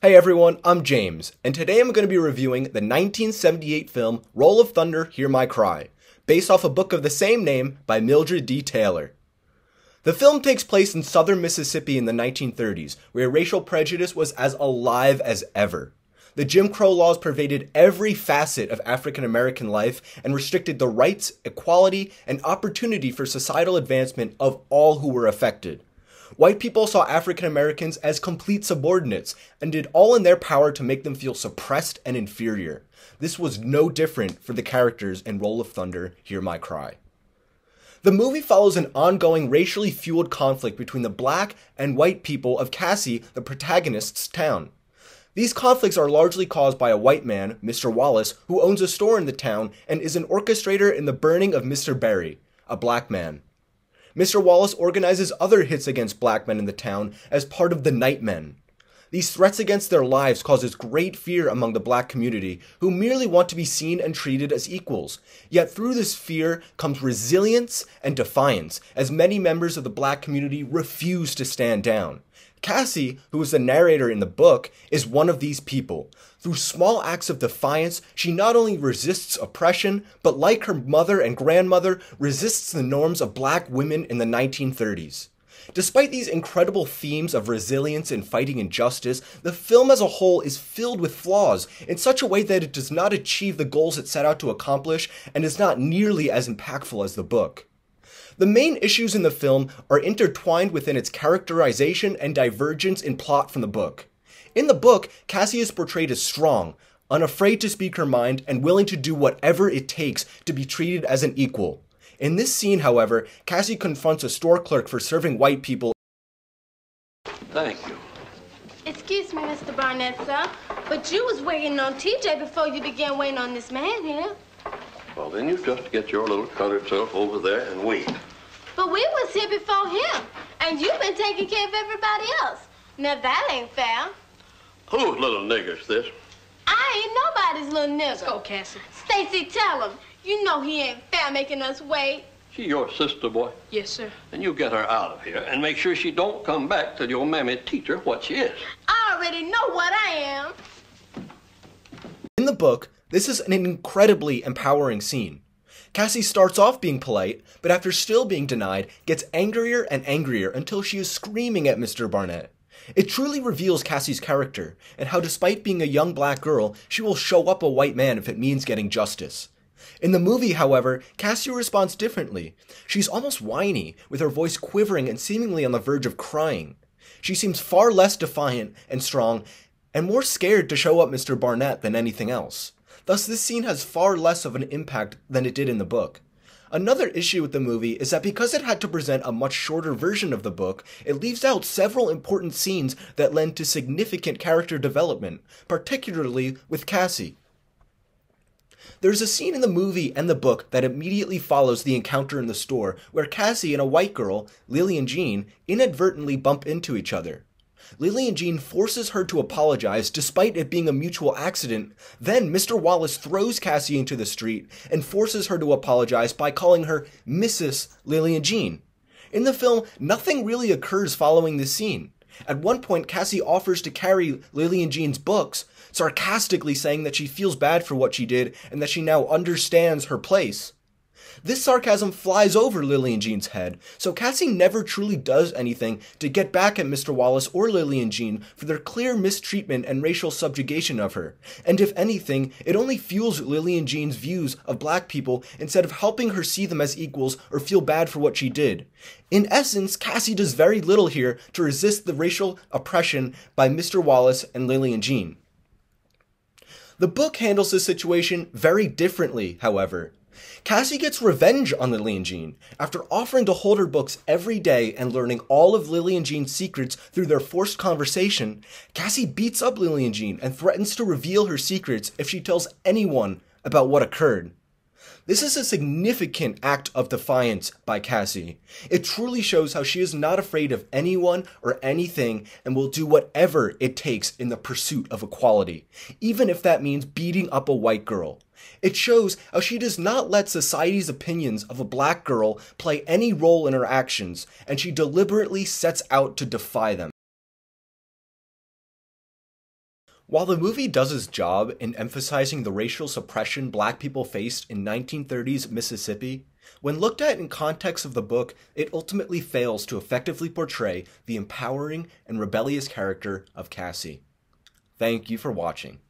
Hey everyone, I'm James, and today I'm going to be reviewing the 1978 film Roll of Thunder, Hear My Cry, based off a book of the same name by Mildred D. Taylor. The film takes place in southern Mississippi in the 1930s, where racial prejudice was as alive as ever. The Jim Crow laws pervaded every facet of African American life and restricted the rights, equality, and opportunity for societal advancement of all who were affected. White people saw African Americans as complete subordinates and did all in their power to make them feel suppressed and inferior. This was no different for the characters in Roll of Thunder, Hear My Cry. The movie follows an ongoing racially fueled conflict between the black and white people of Cassie, the protagonist's town. These conflicts are largely caused by a white man, Mr. Wallace, who owns a store in the town and is an orchestrator in the burning of Mr. Barry, a black man. Mr. Wallace organizes other hits against black men in the town as part of the Nightmen. These threats against their lives causes great fear among the black community, who merely want to be seen and treated as equals. Yet through this fear comes resilience and defiance, as many members of the black community refuse to stand down. Cassie, who is the narrator in the book, is one of these people. Through small acts of defiance, she not only resists oppression, but like her mother and grandmother, resists the norms of black women in the 1930s. Despite these incredible themes of resilience and fighting injustice, the film as a whole is filled with flaws in such a way that it does not achieve the goals it set out to accomplish and is not nearly as impactful as the book. The main issues in the film are intertwined within its characterization and divergence in plot from the book. In the book, Cassie is portrayed as strong, unafraid to speak her mind, and willing to do whatever it takes to be treated as an equal. In this scene, however, Cassie confronts a store clerk for serving white people. Thank you. Excuse me, Mr. Barnett, sir, but you was waiting on TJ before you began waiting on this man here. Well, then you just get your little colored self over there and wait here before him, and you've been taking care of everybody else. Now, that ain't fair. Whose little nigger's this? I ain't nobody's little nigger. Let's go, Cassie. Stacy, tell him. You know he ain't fair making us wait. She your sister, boy? Yes, sir. Then you get her out of here and make sure she don't come back till your mammy teach her what she is. I already know what I am. In the book, this is an incredibly empowering scene. Cassie starts off being polite, but after still being denied, gets angrier and angrier until she is screaming at Mr. Barnett. It truly reveals Cassie's character, and how despite being a young black girl, she will show up a white man if it means getting justice. In the movie, however, Cassie responds differently. She's almost whiny, with her voice quivering and seemingly on the verge of crying. She seems far less defiant and strong, and more scared to show up Mr. Barnett than anything else. Thus, this scene has far less of an impact than it did in the book. Another issue with the movie is that because it had to present a much shorter version of the book, it leaves out several important scenes that lend to significant character development, particularly with Cassie. There's a scene in the movie and the book that immediately follows the encounter in the store where Cassie and a white girl, Lily and Jean, inadvertently bump into each other. Lillian Jean forces her to apologize despite it being a mutual accident. Then Mr. Wallace throws Cassie into the street and forces her to apologize by calling her Mrs. Lillian Jean. In the film, nothing really occurs following this scene. At one point, Cassie offers to carry Lillian Jean's books, sarcastically saying that she feels bad for what she did and that she now understands her place. This sarcasm flies over Lillian Jean's head, so Cassie never truly does anything to get back at Mr. Wallace or Lillian Jean for their clear mistreatment and racial subjugation of her. And if anything, it only fuels Lillian Jean's views of black people instead of helping her see them as equals or feel bad for what she did. In essence, Cassie does very little here to resist the racial oppression by Mr. Wallace and Lillian Jean. The book handles this situation very differently, however. Cassie gets revenge on Lily and Jean after offering to hold her books every day and learning all of Lily and Jean's secrets through their forced conversation. Cassie beats up Lily and Jean and threatens to reveal her secrets if she tells anyone about what occurred. This is a significant act of defiance by Cassie. It truly shows how she is not afraid of anyone or anything and will do whatever it takes in the pursuit of equality, even if that means beating up a white girl. It shows how she does not let society's opinions of a black girl play any role in her actions, and she deliberately sets out to defy them. While the movie does its job in emphasizing the racial suppression black people faced in 1930s Mississippi, when looked at in context of the book, it ultimately fails to effectively portray the empowering and rebellious character of Cassie. Thank you for watching.